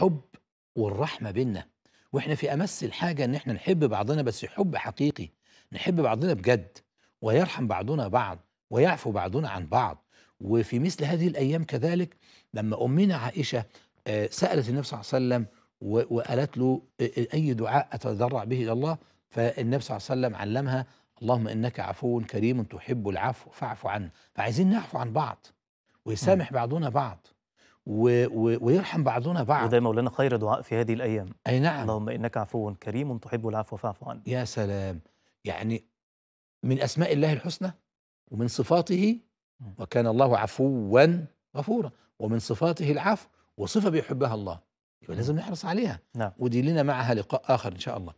الحب والرحمه بينا واحنا في امس الحاجه ان احنا نحب بعضنا بس حب حقيقي نحب بعضنا بجد ويرحم بعضنا بعض ويعفو بعضنا عن بعض وفي مثل هذه الايام كذلك لما امنا عائشه آه، سالت النبي صلى الله عليه وسلم وقالت له آه، آه، اي دعاء اتضرع به الى الله فالنبي صلى الله عليه وسلم علمها اللهم انك عفو كريم تحب العفو فاعف عنا فعايزين نعفو عن بعض ويسامح بعضنا بعض و و ويرحم بعضنا بعض وده مولانا خير دعاء في هذه الأيام أي نعم اللهم إنك عفو كريم تحب العفو فاعف عنه يا سلام يعني من أسماء الله الحسنى ومن صفاته وكان الله عفوا غفورا ومن صفاته العفو وصفة بيحبها الله يبقى لازم نحرص عليها نعم. ودي لنا معها لقاء آخر إن شاء الله